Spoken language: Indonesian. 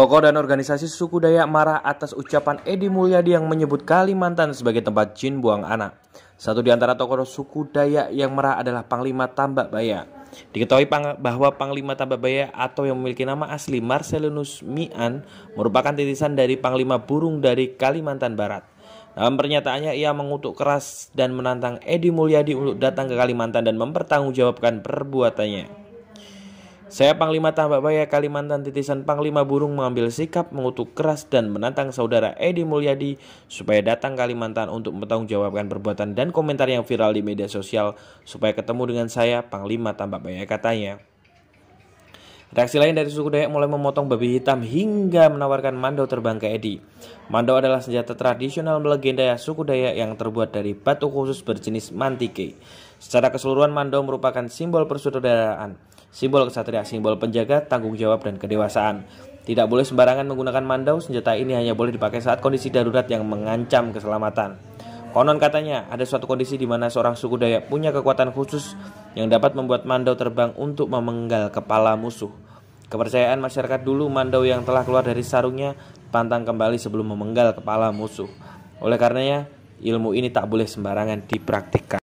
Tokoh dan organisasi suku Dayak marah atas ucapan Edi Mulyadi yang menyebut Kalimantan sebagai tempat jin buang anak. Satu di antara tokoh suku Dayak yang marah adalah Panglima Tambak Baya. Diketahui bahwa Panglima Tambak Baya atau yang memiliki nama asli Marcelinus Mian merupakan titisan dari Panglima Burung dari Kalimantan Barat. Dalam pernyataannya ia mengutuk keras dan menantang Edi Mulyadi untuk datang ke Kalimantan dan mempertanggungjawabkan perbuatannya. Saya Panglima tambak Tambakbaya Kalimantan titisan Panglima Burung mengambil sikap mengutuk keras dan menantang saudara Edi Mulyadi supaya datang Kalimantan untuk mempertanggungjawabkan perbuatan dan komentar yang viral di media sosial supaya ketemu dengan saya Panglima tambak Tambakbaya katanya. Reaksi lain dari suku Dayak mulai memotong babi hitam hingga menawarkan mandau terbang ke Edi. Mandau adalah senjata tradisional melegenda suku Dayak yang terbuat dari batu khusus berjenis mantike. Secara keseluruhan mandau merupakan simbol persaudaraan, simbol kesatria, simbol penjaga, tanggung jawab, dan kedewasaan. Tidak boleh sembarangan menggunakan mandau, senjata ini hanya boleh dipakai saat kondisi darurat yang mengancam keselamatan. Konon katanya, ada suatu kondisi di mana seorang suku Dayak punya kekuatan khusus yang dapat membuat mandau terbang untuk memenggal kepala musuh. Kepercayaan masyarakat dulu mandau yang telah keluar dari sarungnya pantang kembali sebelum memenggal kepala musuh. Oleh karenanya, ilmu ini tak boleh sembarangan dipraktikkan.